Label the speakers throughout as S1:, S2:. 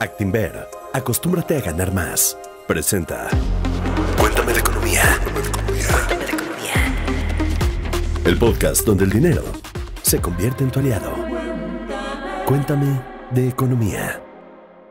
S1: Actinver, acostúmbrate a ganar más. Presenta. Cuéntame de economía. Cuéntame de economía. El podcast donde el dinero se convierte en tu aliado. Cuéntame de economía.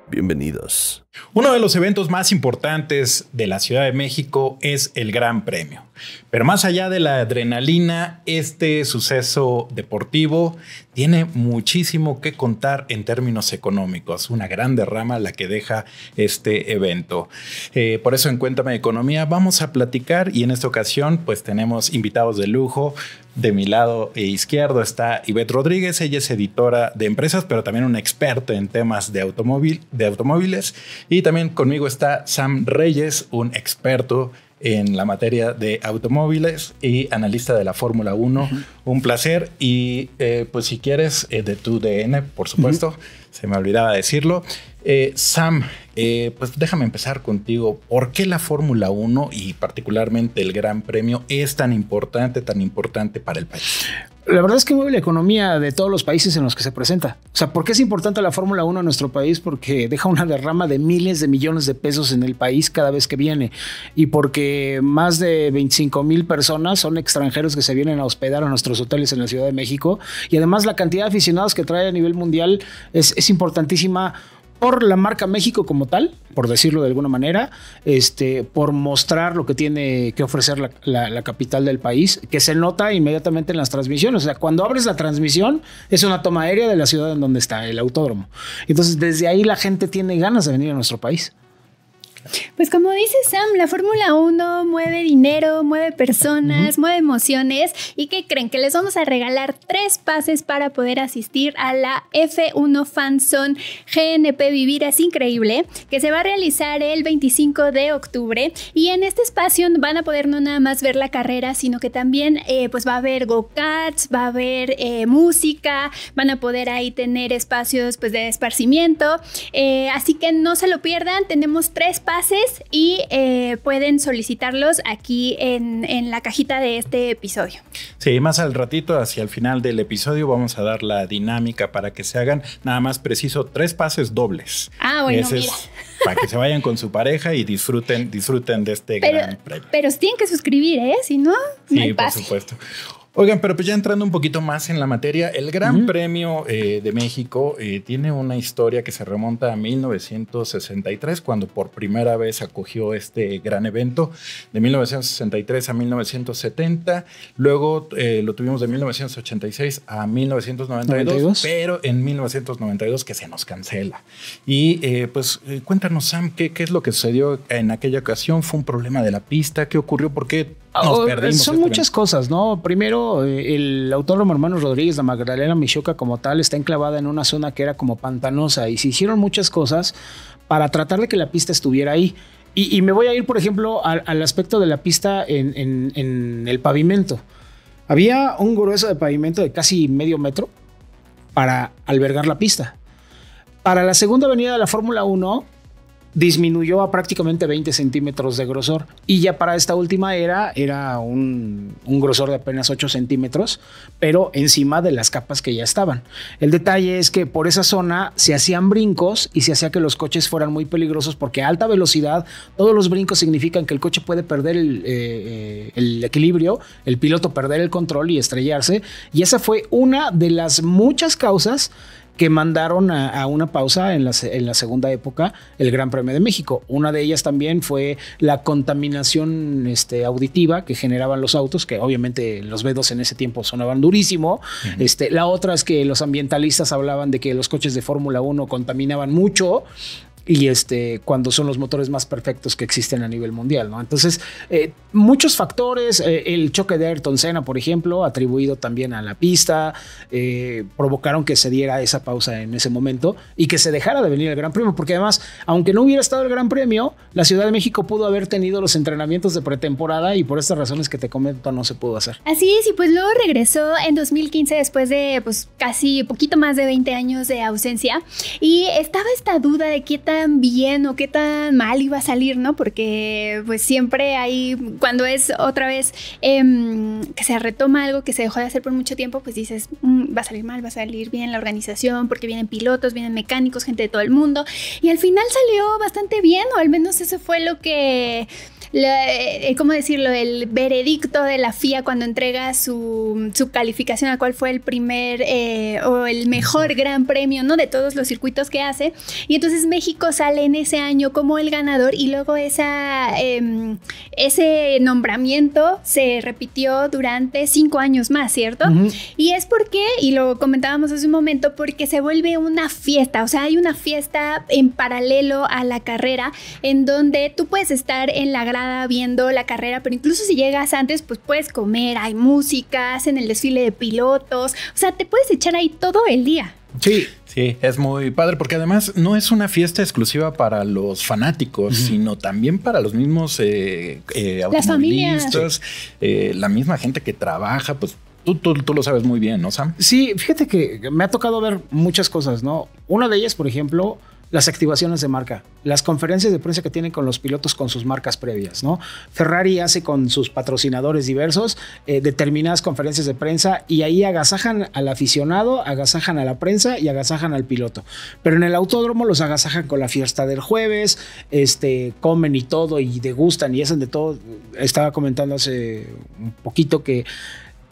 S1: Bienvenidos. Uno de los eventos más importantes de la Ciudad de México es el Gran Premio. Pero más allá de la adrenalina, este suceso deportivo tiene muchísimo que contar en términos económicos. Una gran derrama la que deja este evento. Eh, por eso en Cuéntame Economía vamos a platicar y en esta ocasión pues tenemos invitados de lujo. De mi lado e izquierdo está Ivette Rodríguez, ella es editora de empresas, pero también un experto en temas de, automóvil, de automóviles. Y también conmigo está Sam Reyes, un experto en la materia de automóviles y analista de la Fórmula 1. Un placer y eh, pues si quieres eh, de tu DN, por supuesto, se me olvidaba decirlo. Eh, Sam, eh, pues déjame empezar contigo. ¿Por qué la Fórmula 1 y particularmente el Gran Premio es tan importante, tan importante para el país?
S2: La verdad es que mueve la economía de todos los países en los que se presenta. O sea, ¿por qué es importante la Fórmula 1 en nuestro país? Porque deja una derrama de miles de millones de pesos en el país cada vez que viene. Y porque más de 25 mil personas son extranjeros que se vienen a hospedar a nuestros hoteles en la Ciudad de México. Y además la cantidad de aficionados que trae a nivel mundial es importantísima por la marca México como tal, por decirlo de alguna manera, este, por mostrar lo que tiene que ofrecer la, la, capital del país, que se nota inmediatamente en las transmisiones. O sea, cuando abres la transmisión, es una toma aérea de la ciudad en donde está el autódromo. Entonces, desde ahí la gente tiene ganas de venir a nuestro país.
S3: Pues como dice Sam, la Fórmula 1 mueve dinero, mueve personas, mueve emociones. ¿Y qué creen? Que les vamos a regalar tres pases para poder asistir a la F1 Fanson GNP Vivir es Increíble, que se va a realizar el 25 de octubre. Y en este espacio van a poder no nada más ver la carrera, sino que también eh, pues va a haber go-karts, va a haber eh, música, van a poder ahí tener espacios pues de esparcimiento. Eh, así que no se lo pierdan, tenemos tres pases pases y eh, pueden solicitarlos aquí en, la cajita de este episodio.
S1: Sí, más al ratito, hacia el final del episodio, vamos a dar la dinámica para que se hagan nada más preciso tres pases dobles. Ah, bueno, para que se vayan con su pareja y disfruten, disfruten de este gran premio.
S3: Pero tienen que suscribir, ¿eh? Si no, sí, no por
S1: supuesto. Oigan, pero pues ya entrando un poquito más en la materia, el Gran Premio eh, de México eh, tiene una historia que se remonta a 1963, cuando por primera vez acogió este gran evento, de 1963 a 1970, luego eh, lo tuvimos de 1986 a 1992, pero en 1992 que se nos cancela. Y pues cuéntanos, Sam, ¿qué, ¿qué es lo que sucedió en aquella ocasión? ¿Fue un problema de la pista? ¿Qué ocurrió? ¿Por qué nos perdimos? Son este muchas
S2: cosas, ¿no? Primero, eh, el autónomo Hermano Rodríguez, la Magdalena Michoca como tal, está enclavada en una zona que era como pantanosa y se hicieron muchas cosas para tratar de que la pista estuviera ahí. Y, me voy a ir, por ejemplo, al, aspecto de la pista en, en el pavimento. Había un grueso de pavimento de casi medio metro para albergar la pista. Para la segunda avenida de la Fórmula 1, disminuyó a prácticamente 20 centímetros de grosor. Y ya para esta última era, era un, grosor de apenas 8 centímetros, pero encima de las capas que ya estaban. El detalle es que por esa zona se hacían brincos y se hacía que los coches fueran muy peligrosos porque a alta velocidad todos los brincos significan que el coche puede perder el, eh, eh, el equilibrio, el piloto perder el control y estrellarse. Y esa fue una de las muchas causas que mandaron a, una pausa en la, segunda época el Gran Premio de México. Una de ellas también fue la contaminación este, auditiva que generaban los autos, que obviamente los vedos en ese tiempo sonaban durísimo. Este, la otra es que los ambientalistas hablaban de que los coches de Fórmula 1 contaminaban mucho y este, cuando son los motores más perfectos que existen a nivel mundial. ¿no? Entonces, eh, muchos factores, eh, el choque de Ayrton Senna, por ejemplo, atribuido también a la pista, eh, provocaron que se diera esa pausa en ese momento y que se dejara de venir el Gran Premio, porque además, aunque no hubiera estado el Gran Premio, la Ciudad de México pudo haber tenido los entrenamientos de pretemporada y por estas razones que te comento no se pudo hacer.
S3: Así es, y pues luego regresó en 2015 después de pues casi poquito más de 20 años de ausencia y estaba esta duda de qué tan bien o qué tan mal iba a salir, ¿no? Porque pues siempre hay, cuando es otra vez em, que se retoma algo que se dejó de hacer por mucho tiempo, pues dices, mm, va a salir mal, va a salir bien la organización, porque vienen pilotos, vienen mecánicos, gente de todo el mundo. Y al final salió bastante bien, o al menos eso fue lo que... Eh, ¿cómo decirlo? El veredicto de la FIA cuando entrega su, su calificación a cuál fue el primer eh, o el mejor gran premio, ¿no? De todos los circuitos que hace. Y entonces México sale en ese año como el ganador y luego esa, em, ese nombramiento se repitió durante cinco años más, ¿cierto? Y es porque, y lo comentábamos hace un momento, porque se vuelve una fiesta, o sea, hay una fiesta en paralelo a la carrera en donde tú puedes estar en la gran viendo la carrera, pero incluso si llegas antes, pues puedes comer, hay música, hacen el desfile de pilotos, o sea, te puedes echar ahí todo el día.
S1: Sí, sí, es muy padre porque además no es una fiesta exclusiva para los fanáticos, sino también para los mismos eh,
S2: eh, automovilistas, eh, la misma gente que trabaja, pues Tú, tú, tú, lo sabes muy bien, ¿no, Sam? Sí, fíjate que me ha tocado ver muchas cosas, ¿no? Una de ellas, por ejemplo, las activaciones de marca, las conferencias de prensa que tienen con los pilotos con sus marcas previas, ¿no? Ferrari hace con sus patrocinadores diversos eh, determinadas conferencias de prensa y ahí agasajan al aficionado, agasajan a la prensa y agasajan al piloto. Pero en el autódromo los agasajan con la fiesta del jueves, este, comen y todo y degustan y hacen de todo. Estaba comentando hace un poquito que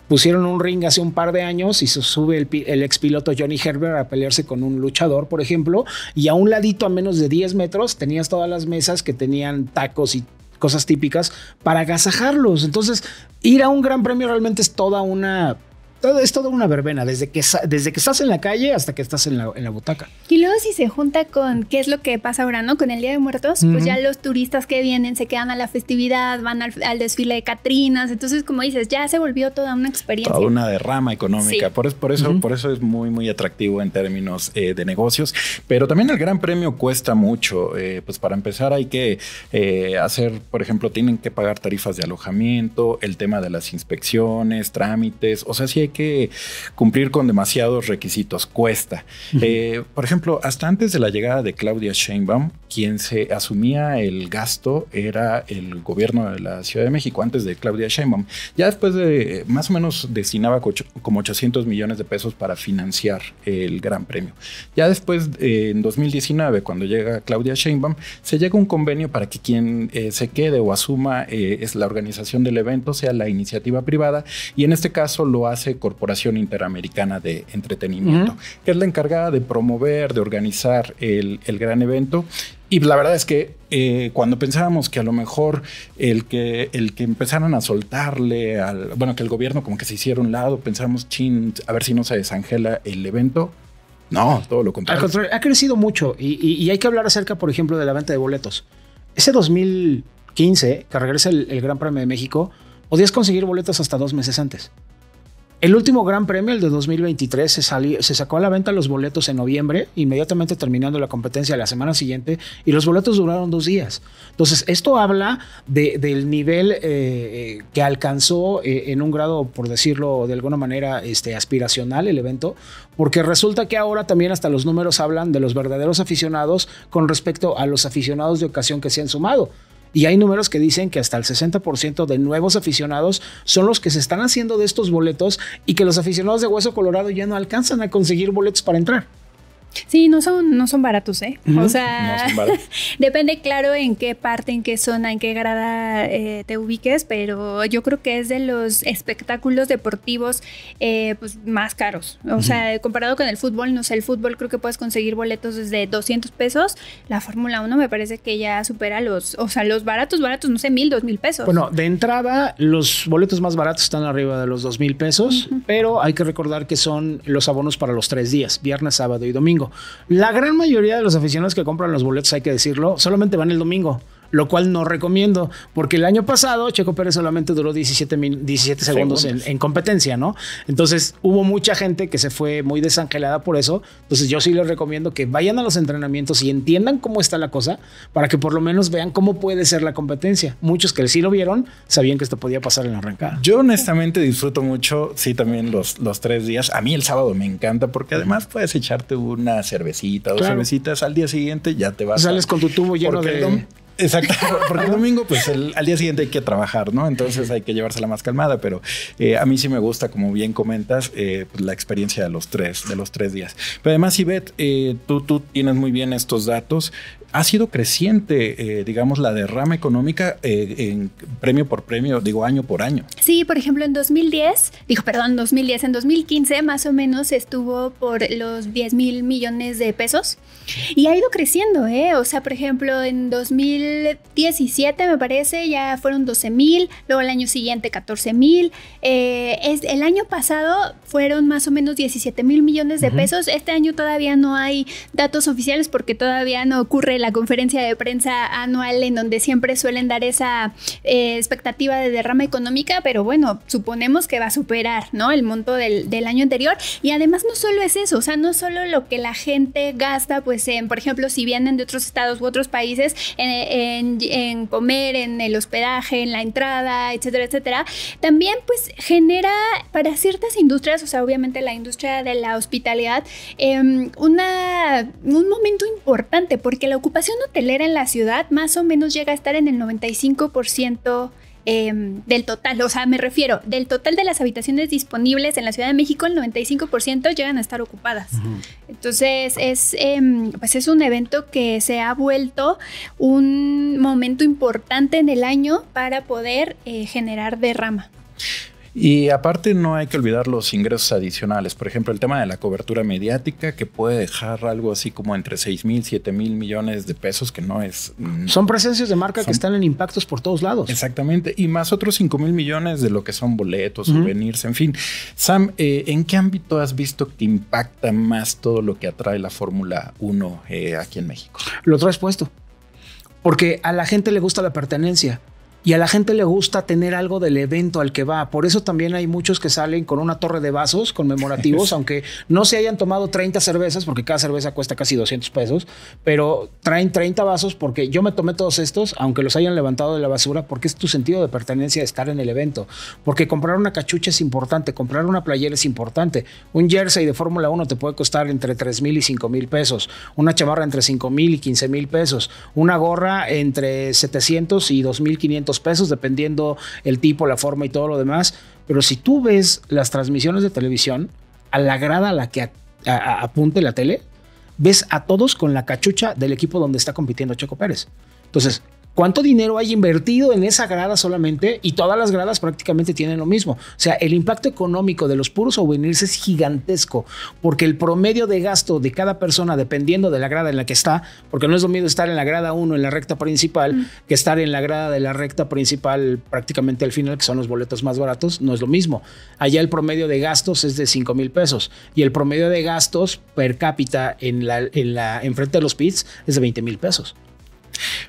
S2: pusieron un ring hace un par de años y se sube el, el ex piloto Johnny Herbert a pelearse con un luchador, por ejemplo, y a un ladito a menos de 10 metros tenías todas las mesas que tenían tacos y cosas típicas para agasajarlos. Entonces, ir a un gran premio realmente es toda una todo, es toda una verbena, desde que, desde que estás en la calle hasta que estás en la, en la, butaca.
S3: Y luego si se junta con qué es lo que pasa ahora, ¿no? Con el Día de Muertos, pues ya los turistas que vienen se quedan a la festividad, van al, desfile de Catrinas, entonces como dices, ya se volvió toda una experiencia. Toda
S1: una derrama económica, por, por, eso, por eso es muy, muy atractivo en términos eh, de negocios, pero también el Gran Premio cuesta mucho, eh, pues para empezar hay que eh, hacer, por ejemplo, tienen que pagar tarifas de alojamiento, el tema de las inspecciones, trámites, o sea, si hay que cumplir con demasiados requisitos, cuesta. Eh, por ejemplo, hasta antes de la llegada de Claudia Sheinbaum, quien se asumía el gasto era el gobierno de la Ciudad de México antes de Claudia Sheinbaum. Ya después de eh, más o menos destinaba como 800 millones de pesos para financiar el Gran Premio. Ya después eh, en 2019 cuando llega Claudia Sheinbaum se llega a un convenio para que quien eh, se quede o asuma es la organización del evento sea la iniciativa privada y en este caso lo hace Corporación Interamericana de Entretenimiento, que es la encargada de promover, de organizar el, el gran evento y la verdad es que eh, cuando pensábamos que a lo mejor el que, el que empezaran a soltarle, al, bueno, que el gobierno como que se hiciera un lado, pensábamos chin,
S2: a ver si no se desangela el evento. No, todo lo contrario. ha crecido mucho y, hay que hablar acerca, por ejemplo, de la venta de boletos. Ese 2015, que regresa el, el Gran Premio de México, podías conseguir boletos hasta dos meses antes. El último gran premio, el de 2023, se, se sacó a la venta los boletos en noviembre, inmediatamente terminando la competencia la semana siguiente, y los boletos duraron dos días. Entonces, esto habla de, del nivel eh, eh, que alcanzó eh, en un grado, por decirlo de alguna manera, este, aspiracional el evento, porque resulta que ahora también hasta los números hablan de los verdaderos aficionados con respecto a los aficionados de ocasión que se han sumado. Y hay números que dicen que hasta el 60% de nuevos aficionados son los que se están haciendo de estos boletos y que los aficionados de Hueso Colorado ya no alcanzan a conseguir boletos para entrar.
S3: Sí, no son, no son baratos, ¿eh? O sea, depende claro en qué parte, en qué zona, en qué grada eh, te ubiques, pero yo creo que es de los espectáculos deportivos eh, pues, más caros. O sea, comparado con el fútbol, no sé, el fútbol creo que puedes conseguir boletos desde 200 pesos. La Fórmula 1 me parece que ya supera los, o sea, los baratos, baratos, no sé, mil, dos mil pesos. Bueno,
S2: de entrada, los boletos más baratos están arriba de los dos mil pesos, pero hay que recordar que son los abonos para los tres días, viernes, sábado y domingo. La gran mayoría de los aficionados que compran los boletos, hay que decirlo, solamente van el domingo lo cual no recomiendo, porque el año pasado Checo Pérez solamente duró 17, 17 segundos, En, competencia, ¿no? Entonces hubo mucha gente que se fue muy desangelada por eso, entonces yo sí les recomiendo que vayan a los entrenamientos y entiendan cómo está la cosa, para que por lo menos vean cómo puede ser la competencia. Muchos que sí lo vieron sabían que esto podía pasar en la arrancada. Yo honestamente
S1: disfruto mucho, sí, también los, los tres días. A mí el sábado me encanta porque además puedes echarte una cervecita, dos cervecitas, al día siguiente ya te vas. Sales con tu tubo lleno de de... Exacto, porque el domingo, pues al día siguiente hay que trabajar, ¿no? Entonces hay que llevársela más calmada, pero eh, a mí sí me gusta, como bien comentas, eh, pues, la experiencia de los tres, de los tres días. Pero además, Ivette, eh, tú, tú tienes muy bien estos datos ha sido creciente, eh, digamos, la derrama económica eh, en premio por premio, digo, año por año.
S3: Sí, por ejemplo, en 2010, digo, perdón, 2010, en 2015 más o menos estuvo por los 10 mil millones de pesos y ha ido creciendo, ¿eh? O sea, por ejemplo, en 2017 me parece ya fueron 12 mil, luego el año siguiente 14 mil, eh, el año pasado fueron más o menos 17 mil millones de pesos, este año todavía no hay datos oficiales porque todavía no ocurre la conferencia de prensa anual en donde siempre suelen dar esa eh, expectativa de derrama económica, pero bueno, suponemos que va a superar, ¿no? El monto del, del, año anterior. Y además no solo es eso, o sea, no solo lo que la gente gasta, pues en, por ejemplo, si vienen de otros estados u otros países, en, en, comer, en el hospedaje, en la entrada, etcétera, etcétera, también pues genera para ciertas industrias, o sea, obviamente la industria de la hospitalidad, eh, una, un momento importante porque la ocupación hotelera en la ciudad más o menos llega a estar en el 95% em, del total, o sea, me refiero, del total de las habitaciones disponibles en la Ciudad de México, el 95% llegan a estar ocupadas. Entonces, es, em, pues es un evento que se ha vuelto un momento importante en el año para poder eh, generar derrama.
S1: Y aparte no hay que olvidar los ingresos adicionales, por ejemplo el tema de la cobertura mediática que puede dejar algo así como entre 6 mil, 7 mil millones de pesos que no es... Mm, son presencias de marca que están en impactos por todos lados. Exactamente, y más otros 5 mil millones de lo que son boletos, souvenirs, en fin. Sam, eh, ¿en qué ámbito has visto que impacta más todo lo que atrae la Fórmula 1 eh, aquí en México?
S2: Lo traes puesto, porque a la gente le gusta la pertenencia y a la gente le gusta tener algo del evento al que va. Por eso también hay muchos que salen con una torre de vasos conmemorativos, aunque no se hayan tomado 30 cervezas, porque cada cerveza cuesta casi 200 pesos, pero traen 30 vasos porque yo me tomé todos estos, aunque los hayan levantado de la basura, porque es tu sentido de pertenencia estar en el evento. Porque comprar una cachucha es importante, comprar una playera es importante. Un jersey de Fórmula 1 te puede costar entre 3 mil y 5 mil pesos, una chamarra entre 5 mil y 15 mil pesos, una gorra entre 700 y mil 2.500 pesos, dependiendo el tipo, la forma y todo lo demás. Pero si tú ves las transmisiones de televisión, a la grada a la que apunte la tele, ves a todos con la cachucha del equipo donde está compitiendo Checo Pérez. Entonces, ¿Cuánto dinero hay invertido en esa grada solamente? Y todas las gradas prácticamente tienen lo mismo. O sea, el impacto económico de los puros souvenirs es gigantesco, porque el promedio de gasto de cada persona, dependiendo de la grada en la que está, porque no es lo mismo estar en la grada 1 en la recta principal mm. que estar en la grada de la recta principal prácticamente al final, que son los boletos más baratos, no es lo mismo. Allá el promedio de gastos es de cinco mil pesos y el promedio de gastos per cápita en la, en la frente de los pits es de 20 mil pesos.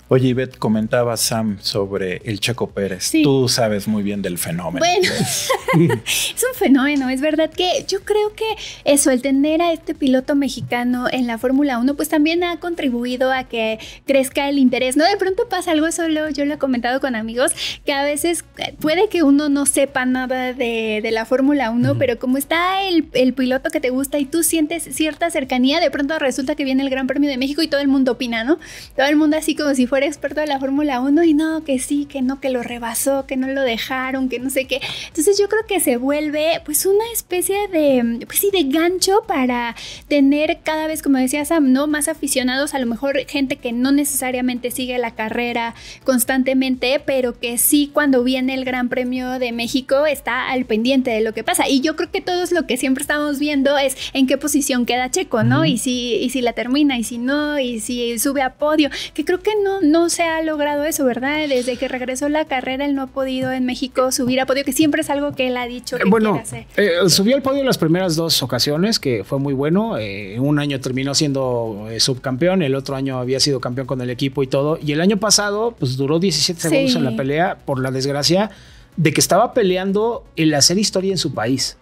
S1: Oye, Ivette, comentaba Sam sobre el Chaco Pérez. Tú sabes muy bien del fenómeno.
S3: es un fenómeno. Es verdad que yo creo que eso, el tener a este piloto mexicano en la Fórmula 1, pues también ha contribuido a que crezca el interés. No de pronto pasa algo, solo yo lo he comentado con amigos, que a veces eh, puede que uno no sepa nada de, la Fórmula 1, pero como está el, el piloto que te gusta y tú sientes cierta cercanía, de pronto resulta que viene el Gran Premio de México y todo el mundo opina, ¿no? Todo el mundo así como si fuera experto de la Fórmula 1 y no, que sí, que no, que lo rebasó, que no lo dejaron, que no sé qué. Entonces yo creo que se vuelve pues una especie de, pues sí, de gancho para tener cada vez, como decía Sam, ¿no? Más aficionados, a lo mejor gente que no necesariamente sigue la carrera constantemente, pero que sí cuando viene el Gran Premio de México está al pendiente de lo que pasa. Y yo creo que todos lo que siempre estamos viendo es en qué posición queda Checo, ¿no? Y si, y si la termina, y si no, y si sube a podio, que creo que no, no se ha logrado eso, ¿verdad? Desde que regresó la carrera, él no ha podido en México subir a podio, que siempre es algo que él ha dicho. Eh, bueno,
S2: eh, subió al podio las primeras dos ocasiones, que fue muy bueno. Eh, un año terminó siendo subcampeón, el otro año había sido campeón con el equipo y todo. Y el año pasado, pues duró 17 segundos en la pelea, por la desgracia de que estaba peleando el hacer historia en su país.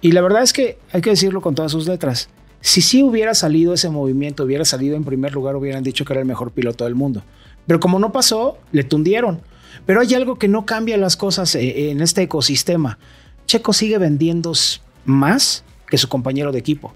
S2: Y la verdad es que hay que decirlo con todas sus letras. Si sí hubiera salido ese movimiento, hubiera salido en primer lugar, hubieran dicho que era el mejor piloto del mundo. Pero como no pasó, le tundieron. Pero hay algo que no cambia las cosas eh, en este ecosistema. Checo sigue vendiendo más que su compañero de equipo.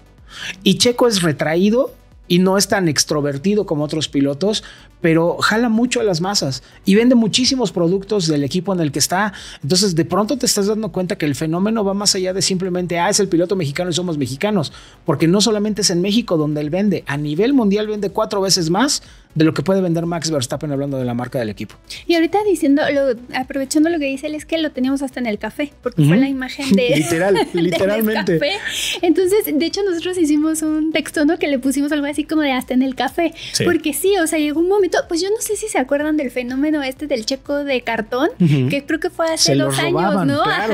S2: Y Checo es retraído y no es tan extrovertido como otros pilotos, pero jala mucho a las masas y vende muchísimos productos del equipo en el que está. Entonces, de pronto te estás dando cuenta que el fenómeno va más allá de simplemente, ah, es el piloto mexicano y somos mexicanos, porque no solamente es en México donde él vende, a nivel mundial vende cuatro veces más de lo que puede vender Max Verstappen hablando de la marca del equipo.
S3: Y ahorita diciendo, lo, aprovechando lo que dice él, es que lo teníamos hasta en el café, porque fue la imagen de... Literal, literalmente. Entonces, de hecho, nosotros hicimos un texto, ¿no? Que le pusimos algo así como de hasta en el café, porque sí, o sea, llegó un momento, pues yo no sé si se acuerdan del fenómeno este del checo de cartón, que creo que fue hace dos años, ¿no? Ajá,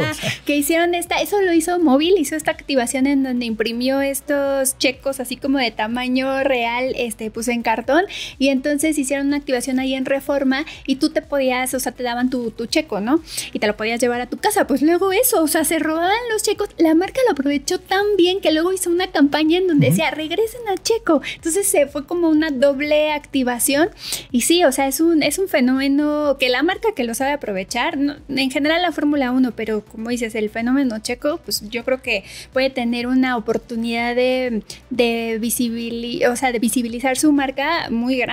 S3: que hicieron esta, eso lo hizo Móvil, hizo esta activación en donde imprimió estos checos así como de tamaño real, este, pues en cartón, y entonces hicieron una activación ahí en Reforma y tú te podías, o sea, te daban tu, tu checo, ¿no? Y te lo podías llevar a tu casa. Pues luego eso, o sea, se robaban los checos. La marca lo aprovechó tan bien que luego hizo una campaña en donde decía, regresen a checo. Entonces se fue como una doble activación. Y sí, o sea, es un, es un fenómeno que la marca que lo sabe aprovechar, en general la Fórmula 1, pero como dices, el fenómeno checo, pues yo creo que puede tener una oportunidad de, de, visibil o sea, de visibilizar su marca muy grande.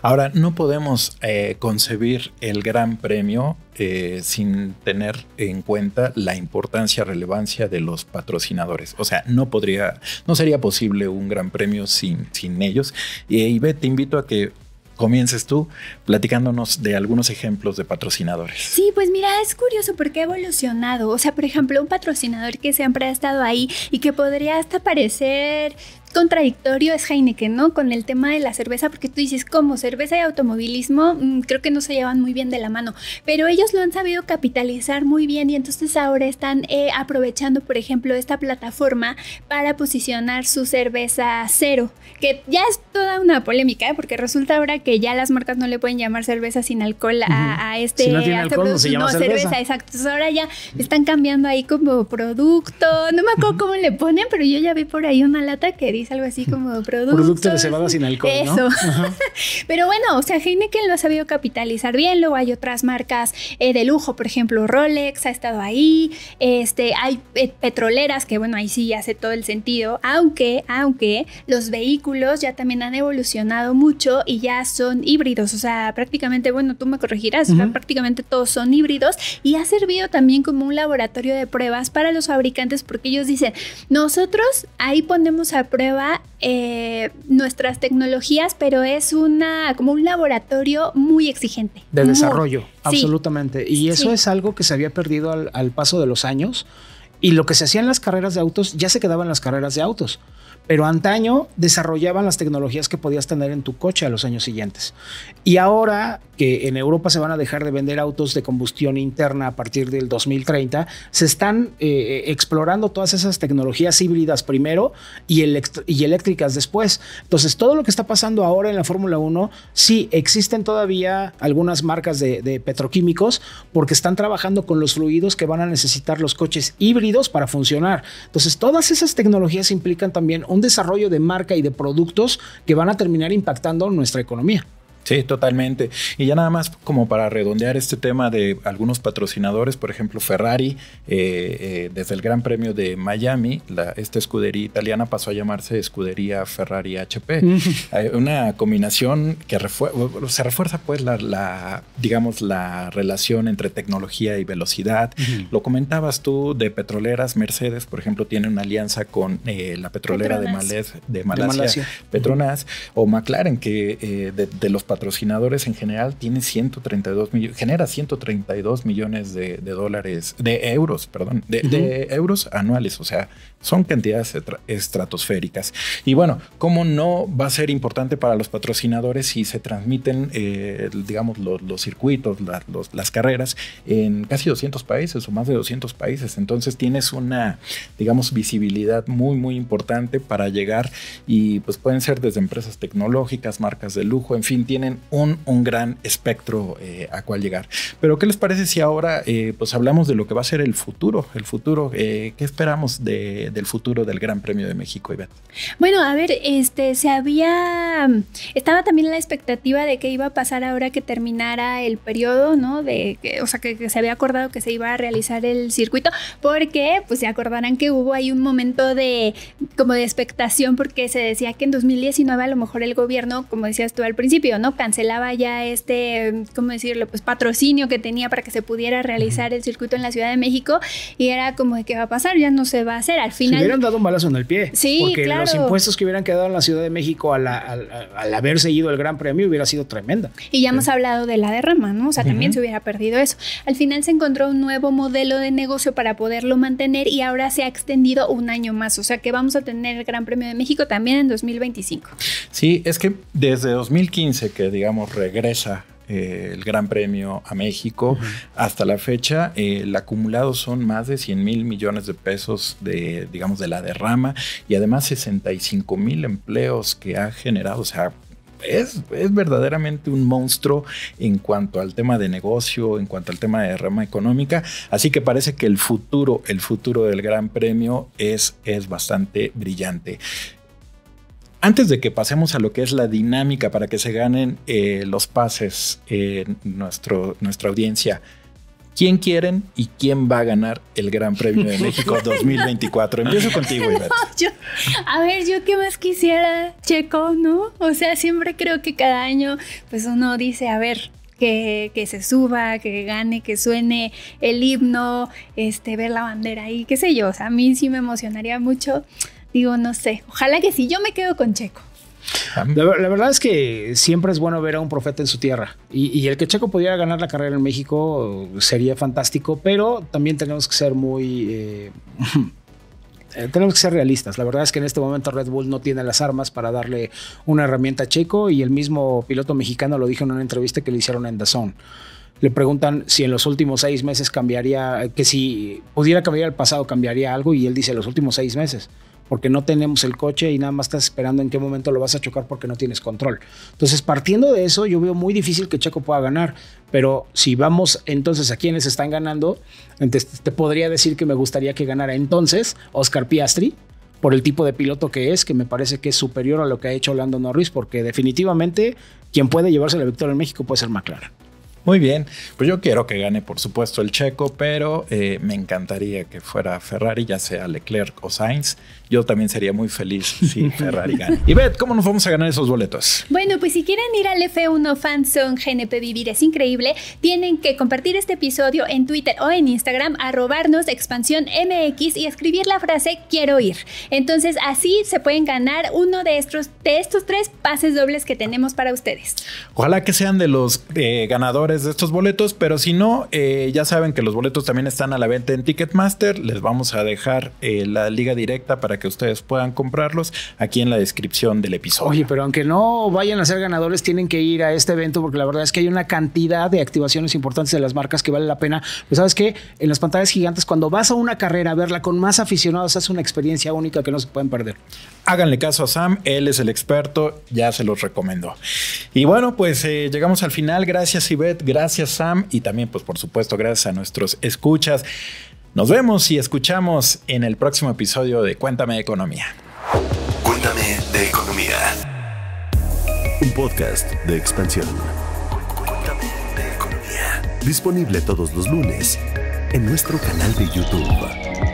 S1: Ahora, no podemos eh, concebir el Gran Premio eh, sin tener en cuenta la importancia, relevancia de los patrocinadores. O sea, no podría, no sería posible un Gran Premio sin, sin ellos. Y, y te invito a que comiences tú platicándonos de algunos ejemplos de patrocinadores.
S3: Sí, pues mira, es curioso porque ha evolucionado. O sea, por ejemplo, un patrocinador que siempre ha estado ahí y que podría hasta parecer contradictorio es Heineken, ¿no? Con el tema de la cerveza, porque tú dices, como cerveza y automovilismo, mm, creo que no se llevan muy bien de la mano, pero ellos lo han sabido capitalizar muy bien y entonces ahora están eh, aprovechando, por ejemplo, esta plataforma para posicionar su cerveza cero, que ya es toda una polémica, ¿eh? porque resulta ahora que ya las marcas no le pueden llamar cerveza sin alcohol a, este... producto, no cerveza. Exacto, ahora ya están cambiando ahí como producto, no me acuerdo cómo le ponen, pero yo ya vi por ahí una lata que dice algo así como producto. Producto
S2: de cebada sin alcohol. Eso.
S3: Pero bueno, o sea, Heineken lo ha sabido capitalizar bien. Luego hay otras marcas eh, de lujo, por ejemplo, Rolex ha estado ahí. Este, hay eh, petroleras que, bueno, ahí sí hace todo el sentido. Aunque, aunque los vehículos ya también han evolucionado mucho y ya son híbridos. O sea, prácticamente, bueno, tú me corregirás, prácticamente todos son híbridos y ha servido también como un laboratorio de pruebas para los fabricantes porque ellos dicen, nosotros ahí ponemos a prueba eh, nuestras tecnologías, pero es una como un laboratorio muy exigente. De desarrollo,
S2: absolutamente. y eso es algo que se había perdido al paso de los años y lo que se hacía en las carreras de autos ya se quedaban las carreras de autos. Pero antaño desarrollaban las tecnologías que podías tener en tu coche a los años siguientes. Y ahora que en Europa se van a dejar de vender autos de combustión interna a partir del 2030, se están eh, eh, explorando todas esas tecnologías híbridas primero y, y eléctricas después. Entonces, todo lo que está pasando ahora en la Fórmula 1, sí, existen todavía algunas marcas de petroquímicos porque están trabajando con los fluidos que van a necesitar los coches híbridos para funcionar. Entonces, todas esas tecnologías implican también un desarrollo de marca y de productos que van a terminar impactando nuestra economía. Sí,
S1: totalmente.
S2: Y ya nada más como para redondear este tema de algunos
S1: patrocinadores, por ejemplo Ferrari, eh, eh, desde el Gran Premio de Miami, la, esta escudería italiana pasó a llamarse Escudería Ferrari HP. Una combinación que se refuerza pues la, digamos, la relación entre tecnología y velocidad. Lo comentabas tú de petroleras, Mercedes, por ejemplo, tiene una alianza con eh, la petrolera de, de Malasia, Petronas, o McLaren, que de, de los patrocinadores en general tiene 132 millones, genera 132 millones de, dólares, de euros, perdón, de euros anuales. O sea, son cantidades estratosféricas. Y bueno, ¿cómo no va a ser importante para los patrocinadores si se transmiten, eh, digamos, los, circuitos, las carreras en casi 200 países o más de 200 países? Entonces tienes una, digamos, visibilidad muy, muy importante para llegar y pues pueden ser desde empresas tecnológicas, marcas de lujo, en fin, tienen un, gran espectro eh, a cual llegar. Pero ¿qué les parece si ahora eh, pues hablamos de lo que va a ser el futuro? El futuro, ¿qué esperamos de del futuro del Gran Premio de México, Ivette?
S3: Bueno, a ver, este, se había, estaba también la expectativa de que iba a pasar ahora que terminara el periodo, ¿no? De, que, o sea, que, se había acordado que se iba a realizar el circuito, porque, pues se acordarán que hubo ahí un momento de, como de expectación, porque se decía que en 2019 a lo mejor el gobierno, como decías tú al principio, ¿no? Cancelaba ya este, ¿cómo decirlo? Pues patrocinio que tenía para que se pudiera realizar el circuito en la Ciudad de México y era como de qué va a pasar, ya no se va a hacer, al hubieran
S2: dado un balazo en el pie. Sí, porque los impuestos que hubieran quedado en la Ciudad de México al, haber seguido el Gran Premio hubiera sido tremenda.
S3: Y ya hemos hablado de la derrama, ¿no? O sea, también se hubiera perdido eso. Al final se encontró un nuevo modelo de negocio para poderlo mantener y ahora se ha extendido un año más. O sea, que vamos a tener el Gran Premio de México también en 2025.
S1: Sí, es que desde 2015 que digamos regresa eh, el Gran Premio a México. Hasta la fecha, eh, el acumulado son más de 100 mil millones de pesos de, digamos, de la derrama y además 65 mil empleos que ha generado. O sea, es, verdaderamente un monstruo en cuanto al tema de negocio, en cuanto al tema de derrama económica. Así que parece que el futuro, el futuro del Gran Premio es, es bastante brillante. Antes de que pasemos a lo que es la dinámica para que se ganen eh, los pases eh, nuestro, nuestra audiencia, ¿quién quieren y quién va a ganar el Gran Premio de México 2024? Empiezo contigo,
S3: a ver, yo qué más quisiera, Checo, ¿no? O sea, siempre creo que cada año, pues uno dice, a ver, que, se suba, que gane, que suene el himno, este, ver la bandera y qué sé yo. O sea, a mí sí me emocionaría mucho digo, no sé, ojalá que sí, yo me quedo con Checo.
S2: Ah. La, verdad es que siempre es bueno ver a un profeta en su tierra y, el que Checo pudiera ganar la carrera en México sería fantástico, pero también tenemos que ser muy... Eh, tenemos que ser realistas. La verdad es que en este momento Red Bull no tiene las armas para darle una herramienta a Checo y el mismo piloto mexicano lo dijo en una entrevista que le hicieron en Dazón. Le preguntan si en los últimos seis meses cambiaría, que si pudiera cambiar el pasado cambiaría algo y él dice los últimos seis meses porque no tenemos el coche y nada más estás esperando en qué momento lo vas a chocar porque no tienes control. Entonces, partiendo de eso, yo veo muy difícil que Checo pueda ganar, pero si vamos entonces a quienes están ganando, te podría decir que me gustaría que ganara entonces Oscar Piastri, por el tipo de piloto que es, que me parece que es superior a lo que ha hecho Lando Norris, porque definitivamente quien puede llevarse la victoria en México puede ser McLaren.
S1: Muy bien, pues yo quiero que gane por supuesto el checo, pero eh, me encantaría que fuera Ferrari, ya sea Leclerc o Sainz. Yo también sería muy feliz si Ferrari gane. Y Beth, ¿cómo nos vamos a ganar esos boletos?
S3: Bueno, pues si quieren ir al F1 Fansong GNP Vivir es increíble, tienen que compartir este episodio en Twitter o en Instagram, arrobarnos expansión MX y escribir la frase quiero ir. Entonces así se pueden ganar uno de estos, de estos tres pases dobles que tenemos para ustedes.
S1: Ojalá que sean de los eh, ganadores de estos boletos, pero si no, eh, ya saben que los boletos también están a la venta en Ticketmaster. Les vamos a dejar eh, la liga directa para
S2: que ustedes puedan comprarlos aquí en la descripción del episodio. Oye, pero aunque no vayan a ser ganadores, tienen que ir a este evento porque la verdad es que hay una cantidad de activaciones importantes de las marcas que vale la pena. Pues sabes que en las pantallas gigantes, cuando vas a una carrera a verla con más aficionados, es una experiencia única que no se pueden perder.
S1: Háganle caso a Sam, él es el experto, ya se los recomiendo Y bueno, pues eh, llegamos al final. Gracias, Ivette Gracias, Sam. Y también, pues, por supuesto, gracias a nuestros escuchas. Nos vemos y escuchamos en el próximo episodio de Cuéntame de Economía. Cuéntame de Economía. Un podcast de expansión. Cuéntame de Economía. Disponible todos los lunes en nuestro canal de YouTube.